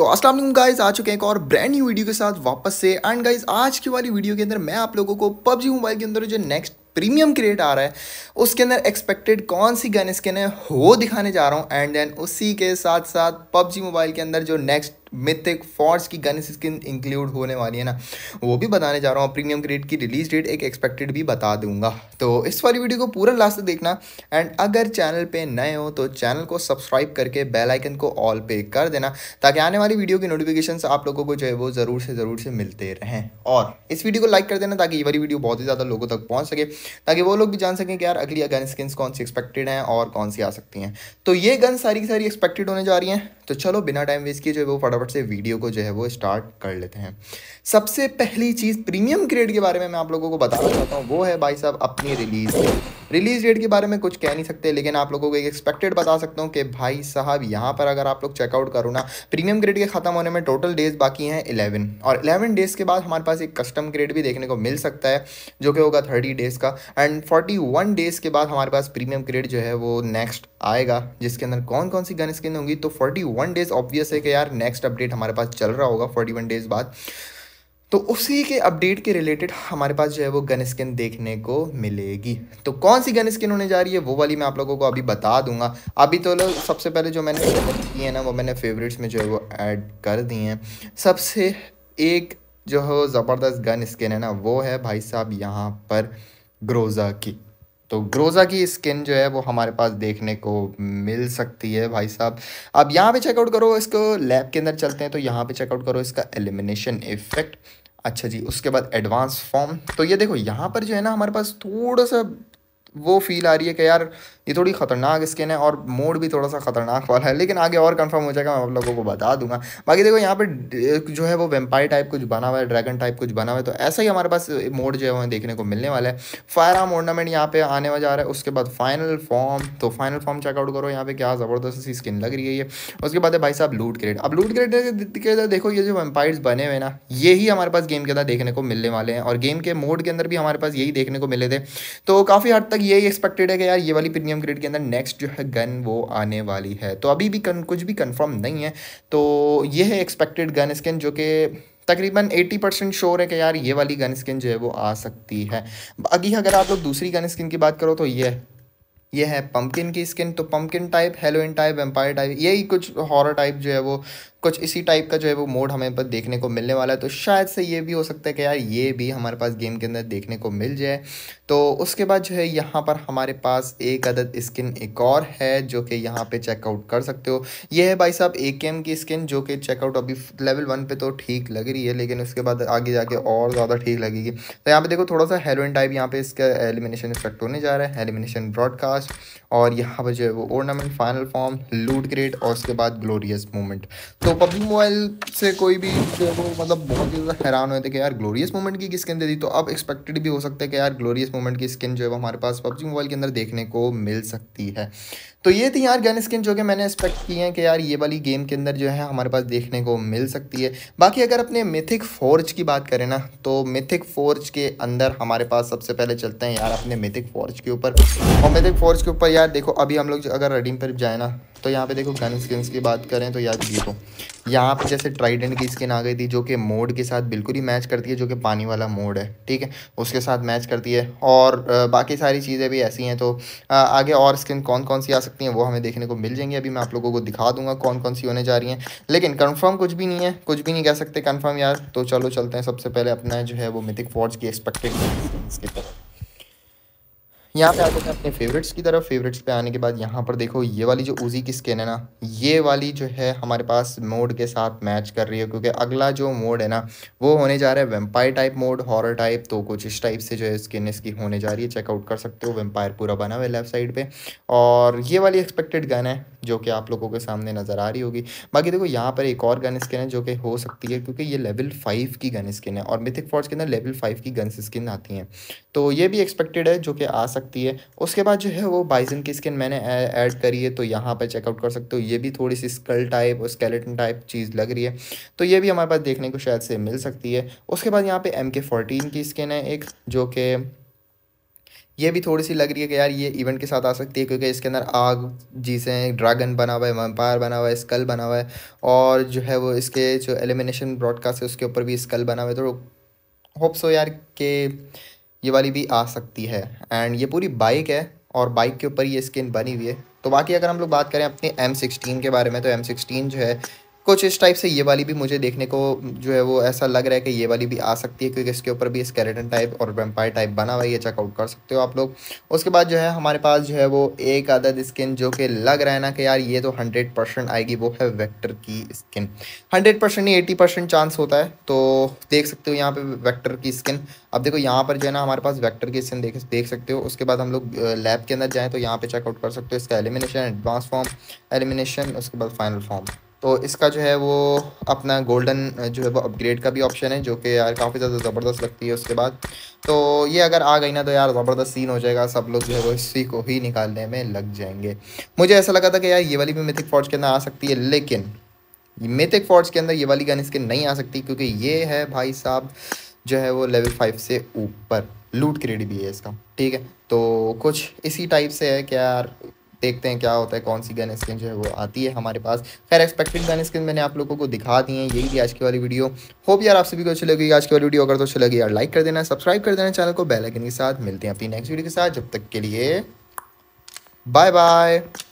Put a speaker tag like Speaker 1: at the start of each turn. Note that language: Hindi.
Speaker 1: तो वालेकुम गाइज आ चुके हैं एक और ब्रांड न्यू वीडियो के साथ वापस से एंड गाइज आज की वाली वीडियो के अंदर मैं आप लोगों को पबजी मोबाइल के अंदर जो नेक्स्ट प्रीमियम क्रिएट आ रहा है उसके अंदर एक्सपेक्टेड कौन सी गन स्किन है वो दिखाने जा रहा हूँ एंड देन उसी के साथ साथ पबजी मोबाइल के अंदर जो नेक्स्ट मिथिक फॉर्स की गन स्किन इंक्लूड होने वाली है ना वो भी बताने जा रहा हूँ प्रीमियम ग्रेड की रिलीज डेट एक एक्सपेक्टेड भी बता दूंगा तो इस वाली वीडियो को पूरा लास्ट देखना एंड अगर चैनल पे नए हो तो चैनल को सब्सक्राइब करके बेल आइकन को ऑल पे कर देना ताकि आने वाली वीडियो की नोटिफिकेशन आप लोगों को जो है वो ज़रूर से ज़रूर से मिलते रहें और इस वीडियो को लाइक कर देना ताकि ये वाली वीडियो बहुत ही ज़्यादा लोगों तक पहुँच सके ताकि वो लोग भी जान सकें कि यार अगली गन स्किन कौन सी एक्सपेक्टेड हैं और कौन सी आ सकती हैं तो ये गन सारी की सारी एक्सपेक्टेड होने जा रही हैं तो चलो बिना टाइम वेस्ट किए जो है वो फटाफट फटाफट से वीडियो को जो है वो स्टार्ट कर लेते हैं सबसे पहली चीज़ प्रीमियम ग्रेड के बारे में मैं आप लोगों को बताना चाहता हूँ वो है भाई साहब अपनी रिलीज़ रिलीज डेट के बारे में कुछ कह नहीं सकते लेकिन आप लोगों को एक एक्सपेक्टेड बता सकता हूँ कि भाई साहब यहाँ पर अगर आप लोग चेकआउट करो ना प्रीमियम ग्रेड के ख़त्म होने में टोटल डेज बाकी हैं इलेवन और इलेवन डेज़ के बाद हमारे पास एक कस्टम ग्रेड भी देखने को मिल सकता है जो कि होगा थर्टी डेज़ का एंड फोर्टी वन डेज़ के बाद हमारे पास प्रीमियम ग्रेड जो है वो नेक्स्ट आएगा जिसके अंदर कौन कौन सी गन स्किन होंगी तो फोर्टी वन डेज़ ऑब्वियस है कि यार नेक्स्ट अपडेट हमारे पास चल रहा होगा फोर्टी वन डेज़ बाद तो उसी के अपडेट के रिलेटेड हमारे पास जो है वो गन स्किन देखने को मिलेगी तो कौन सी गन स्किन होने जा रही है वो वाली मैं आप लोगों को अभी बता दूंगा अभी तो लोग सबसे पहले जो मैंने की है ना वो मैंने फेवरेट्स में जो है वो ऐड कर दिए हैं सबसे एक जो है ज़बरदस्त गन स्किन है ना वो है भाई साहब यहाँ पर ग्रोज़ा की तो ग्रोज़ा की स्किन जो है वो हमारे पास देखने को मिल सकती है भाई साहब अब यहाँ पे चेकआउट करो इसको लैब के अंदर चलते हैं तो यहाँ पे चेकआउट करो इसका एलिमिनेशन इफेक्ट अच्छा जी उसके बाद एडवांस फॉर्म तो ये देखो यहाँ पर जो है ना हमारे पास थोड़ा सा वो फील आ रही है कि यार ये थोड़ी ख़तरनाक स्किन है और मोड भी थोड़ा सा ख़तरनाक वाला है लेकिन आगे और कंफर्म हो जाएगा मैं आप लोगों को बता दूंगा बाकी देखो यहाँ पर जो है वो वेम्पायर टाइप कुछ बना हुआ है ड्रैगन टाइप कुछ बना हुआ है तो ऐसा ही हमारे पास मोड जो है वो देखने को मिलने वाला है फायर आर्म ऑर्नामेंट यहाँ पे आने वाला जा रहा है उसके बाद फाइनल फॉर्म तो फाइनल फॉर्म चेकआउट करो यहाँ पे क्या ज़बरदस्त सी स्किन लग रही है ये उसके बाद है भाई साहब लूट ग्रेड अब लूट ग्रेड के अंदर देखो ये जो वेम्पायर्स बने हुए ना ये ही हमारे पास गेम के अंदर देखने को मिलने वाले हैं और गेम के मोड के अंदर भी हमारे पास यही देखने को मिले थे तो काफ़ी हद तक यही एक्सपेक्टेड है कि यार ये वाली प्रीमियम एग्ज़ाम ग्रेड के अंदर नेक्स्ट जो है गन वो आने वाली है तो अभी भी कन, कुछ भी कन्फर्म नहीं है तो ये है एक्सपेक्टेड गन स्किन जो कि तकरीबन 80 परसेंट शोर है कि यार ये वाली गन स्किन जो है वो आ सकती है अभी अगर आप लोग दूसरी गन स्किन की बात करो तो ये ये है पम्पकिन की स्किन तो pumpkin type Halloween type empire type यही कुछ हॉरर टाइप जो है वो कुछ इसी टाइप का जो है वो मोड हमें पर देखने को मिलने वाला है तो शायद से ये भी हो सकता है कि यार ये भी हमारे पास गेम के अंदर देखने को मिल जाए तो उसके बाद जो है यहाँ पर हमारे पास एक अदद स्किन एक और है जो कि यहाँ पे चेकआउट कर सकते हो ये है भाई साहब ए की स्किन जो कि चेकआउट अभी लेवल वन पे तो ठीक लग रही है लेकिन उसके बाद आगे जाके और ज़्यादा ठीक लगेगी तो यहाँ पर देखो थोड़ा सा हेरोइन टाइप यहाँ पर इसका एलिमिनेशन इफेक्ट होने जा रहा है एलिमिनेशन ब्रॉडकास्ट और यहाँ पर जो है वो ornament final form loot grade और उसके बाद ग्लोरियस मूवमेंट तो तो पबजी मोबाइल से कोई भी मतलब बहुत ही ज़्यादा हैरान हुए थे कि यार ग्लोरियस मोमेंट की स्किन दे दी तो अब एक्सपेक्टेड भी हो सकता है कि यार ग्लोरियस मोमेंट की स्किन जो है वो हमारे पास पबजी मोबाइल के अंदर देखने को मिल सकती है तो ये थी यार गन स्किन जो कि मैंने एक्सपेक्ट की है कि यार ये वाली गेम के अंदर जो है हमारे पास देखने को मिल सकती है बाकी अगर अपने मिथिक फोर्ज की बात करें ना तो मिथिक फोर्ज के अंदर हमारे पास सबसे पहले चलते हैं यार अपने मिथिक फोर्ज के ऊपर और मिथिक फोर्ज के ऊपर यार देखो अभी हम लोग अगर रडिंग पर जाए ना तो यहाँ पे देखो गन स्किन की बात करें तो यार जी तो यहाँ पर जैसे ट्राइडेंट की स्किन आ गई थी जो कि मोड के साथ बिल्कुल ही मैच करती है जो कि पानी वाला मोड है ठीक है उसके साथ मैच करती है और बाकी सारी चीज़ें भी ऐसी हैं तो आगे और स्किन कौन कौन सी आ सकती हैं वो हमें देखने को मिल जाएंगी अभी मैं आप लोगों को दिखा दूंगा कौन कौन सी होने जा रही हैं लेकिन कन्फर्म कुछ भी नहीं है कुछ भी नहीं कह सकते कन्फर्म यार तो चलो चलते हैं सबसे पहले अपना जो है वो मिथिक फॉर्ज की एक्सपेक्टेड यहाँ पे आ जाते हैं अपने फेवरेट्स की तरफ फेवरेट्स पे आने के बाद यहाँ पर देखो ये वाली जो उजी की स्किन है ना ये वाली जो है हमारे पास मोड के साथ मैच कर रही है क्योंकि अगला जो मोड है ना वो होने जा रहा है vampire type mode horror type तो कुछ इस टाइप से जो है स्किन इसकी होने जा रही है चेकआउट कर सकते हो वेम्पायर पूरा बना हुआ है लेफ्ट साइड पर और ये वाली एक्सपेक्टेड गन है जो कि आप लोगों के सामने नज़र आ रही होगी बाकी देखो यहाँ पर एक और गन स्किन है जो कि हो सकती है क्योंकि ये लेवल फाइव की गन स्किन है और मिथिक फोर्स के अंदर लेवल फाइव की गन स्किन आती हैं तो ये भी एक्सपेक्टेड है जो कि आ सकती है उसके बाद जो है वो बाइजन की स्किन मैंने ऐड करी है तो यहाँ पर चेकआउट कर सकते हो ये भी थोड़ी सी स्कल टाइप और स्केलेटन टाइप चीज़ लग रही है तो ये भी हमारे पास देखने को शायद से मिल सकती है उसके बाद यहाँ पे एम के फोर्टीन की स्किन है एक जो कि ये भी थोड़ी सी लग रही है कि यार ये इवेंट के साथ आ सकती है क्योंकि इसके अंदर आग जीसे ड्रैगन बना हुआ है वम्पायर बना हुआ है स्कल बना हुआ है और जो है वो इसके जो एलिमिनेशन ब्रॉडकास्ट है उसके ऊपर भी स्कल बना हुआ है तो होप्स हो यार के ये वाली भी आ सकती है एंड ये पूरी बाइक है और बाइक के ऊपर ये स्किन बनी हुई है तो बाकी अगर हम लोग बात करें अपने एम सिक्सटीन के बारे में तो एम सिक्सटीन जो है कुछ इस टाइप से ये वाली भी मुझे देखने को जो है वो ऐसा लग रहा है कि ये वाली भी आ सकती है क्योंकि इसके ऊपर भी स्केलेटन टाइप और वेम्पायर टाइप बना हुआ है ये चेकआउट कर सकते हो आप लोग उसके बाद जो है हमारे पास जो है वो एक आदद स्किन जो कि लग रहा है ना कि यार ये तो हंड्रेड परसेंट आएगी वो है वैक्टर की स्किन हंड्रेड परसेंट नहीं एटी परसेंट चांस होता है तो देख सकते हो यहाँ पर वैक्टर की स्किन अब देखो यहाँ पर जो है ना हमारे पास वैक्टर की स्किन देख देख सकते हो उसके बाद हम लोग लैब के अंदर जाएँ तो यहाँ पर चेकआउट कर सकते हो इसका एलिमिनेशन एडवांस फॉर्म एलिमिनेशन उसके बाद फाइनल फॉर्म तो इसका जो है वो अपना गोल्डन जो है वो अपग्रेड का भी ऑप्शन है जो कि यार काफ़ी ज़्यादा ज़बरदस्त लगती है उसके बाद तो ये अगर आ गई ना तो यार ज़बरदस्त सीन हो जाएगा सब लोग जो है वो इसी को ही निकालने में लग जाएंगे मुझे ऐसा लगा था कि यार ये वाली भी मिथिक फॉर्ज के अंदर आ सकती है लेकिन मिथिक फॉर्ज के अंदर ये वाली गन इसके नहीं आ सकती क्योंकि ये है भाई साहब जो है वो लेवल फाइव से ऊपर लूट क्रेडिट भी है इसका ठीक है तो कुछ इसी टाइप से है कि यार देखते हैं क्या होता है कौन सी गन स्किन जो है वो आती है हमारे पास खैर एक्सपेक्टेड गन स्किन मैंने आप लोगों को दिखा दी है यही थी आज की वाली वीडियो होप यार आप सभी को अच्छी लगेगी आज की वाली वीडियो अगर तो अच्छी लगी यार लाइक कर देना सब्सक्राइब कर देना चैनल को बेलाइकन के साथ मिलते हैं अपनी नेक्स्ट वीडियो के साथ जब तक के लिए बाय बाय